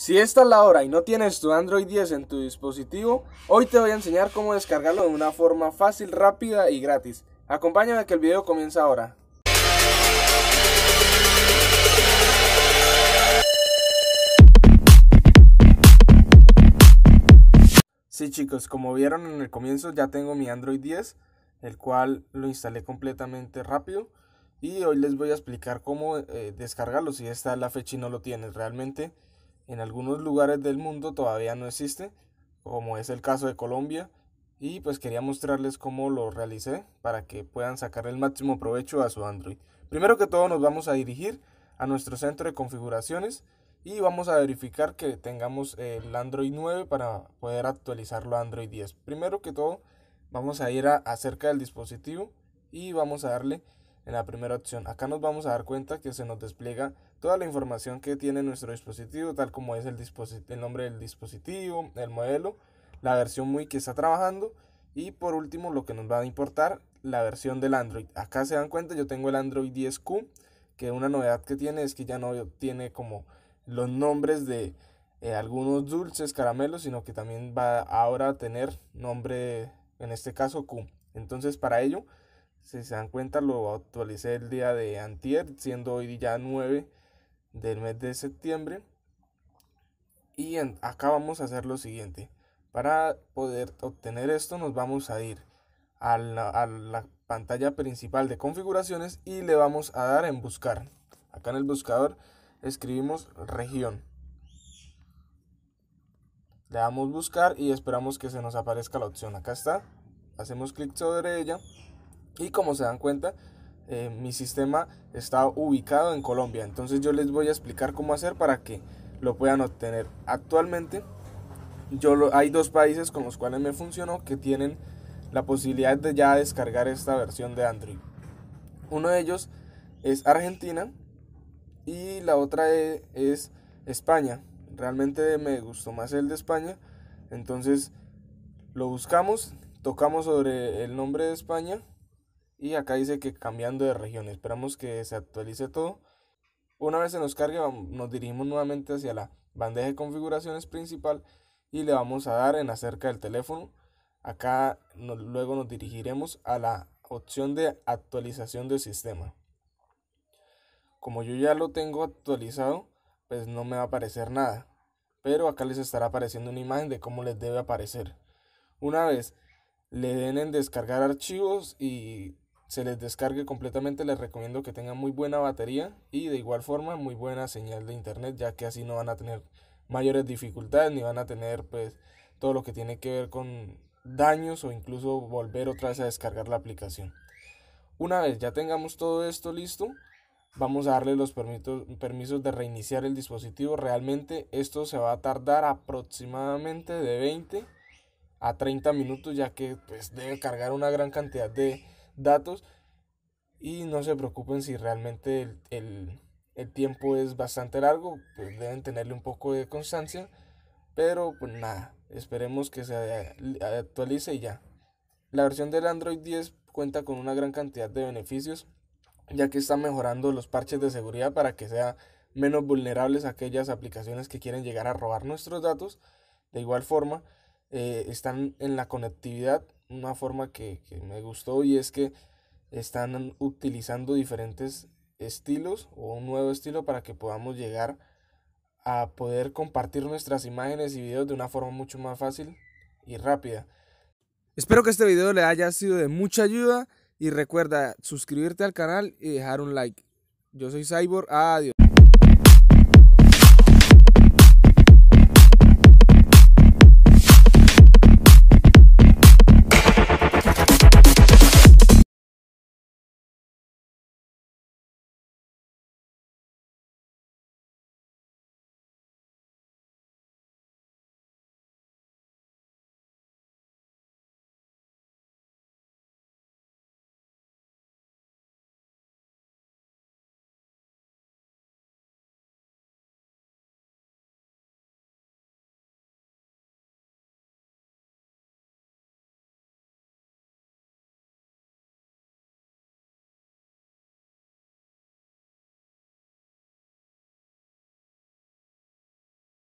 Si esta es la hora y no tienes tu Android 10 en tu dispositivo, hoy te voy a enseñar cómo descargarlo de una forma fácil, rápida y gratis. Acompáñame que el video comienza ahora. Sí chicos, como vieron en el comienzo ya tengo mi Android 10, el cual lo instalé completamente rápido. Y hoy les voy a explicar cómo eh, descargarlo si esta es la fecha y no lo tienes realmente en algunos lugares del mundo todavía no existe, como es el caso de Colombia, y pues quería mostrarles cómo lo realicé para que puedan sacar el máximo provecho a su Android. Primero que todo nos vamos a dirigir a nuestro centro de configuraciones y vamos a verificar que tengamos el Android 9 para poder actualizarlo a Android 10. Primero que todo vamos a ir a acerca del dispositivo y vamos a darle en la primera opción. Acá nos vamos a dar cuenta que se nos despliega toda la información que tiene nuestro dispositivo, tal como es el, el nombre del dispositivo, el modelo, la versión muy que está trabajando y por último lo que nos va a importar, la versión del Android. Acá se dan cuenta, yo tengo el Android 10Q, que una novedad que tiene es que ya no tiene como los nombres de eh, algunos dulces, caramelos, sino que también va ahora a tener nombre, en este caso Q. Entonces para ello si se dan cuenta, lo actualicé el día de antier, siendo hoy ya 9 del mes de septiembre. Y acá vamos a hacer lo siguiente. Para poder obtener esto nos vamos a ir a la, a la pantalla principal de configuraciones y le vamos a dar en buscar. Acá en el buscador escribimos región. Le damos buscar y esperamos que se nos aparezca la opción. Acá está. Hacemos clic sobre ella y como se dan cuenta, eh, mi sistema está ubicado en Colombia. Entonces yo les voy a explicar cómo hacer para que lo puedan obtener. Actualmente yo hay dos países con los cuales me funcionó que tienen la posibilidad de ya descargar esta versión de Android. Uno de ellos es Argentina y la otra e, es España. Realmente me gustó más el de España. Entonces lo buscamos, tocamos sobre el nombre de España y acá dice que cambiando de región. Esperamos que se actualice todo. Una vez se nos cargue, nos dirigimos nuevamente hacia la bandeja de configuraciones principal y le vamos a dar en acerca del teléfono. Acá luego nos dirigiremos a la opción de actualización del sistema. Como yo ya lo tengo actualizado, pues no me va a aparecer nada. Pero acá les estará apareciendo una imagen de cómo les debe aparecer. Una vez le den en descargar archivos y se les descargue completamente les recomiendo que tengan muy buena batería y de igual forma muy buena señal de internet ya que así no van a tener mayores dificultades ni van a tener pues todo lo que tiene que ver con daños o incluso volver otra vez a descargar la aplicación. Una vez ya tengamos todo esto listo, vamos a darle los permisos, de reiniciar el dispositivo. Realmente esto se va a tardar aproximadamente de 20 a 30 minutos ya que pues debe cargar una gran cantidad de datos y no se preocupen si realmente el, el, tiempo es bastante largo, pues deben tenerle un poco de constancia, pero pues nada, esperemos que se actualice y ya. La versión del Android 10 cuenta con una gran cantidad de beneficios, ya que está mejorando los parches de seguridad para que sea menos vulnerables aquellas aplicaciones que quieren llegar a robar nuestros datos. De igual forma, eh, están en la conectividad una forma que, me gustó y es que están utilizando diferentes estilos o un nuevo estilo para que podamos llegar a poder compartir nuestras imágenes y videos de una forma mucho más fácil y rápida. Espero que este video le haya sido de mucha ayuda y recuerda suscribirte al canal y dejar un like. Yo soy Cyborg, adiós.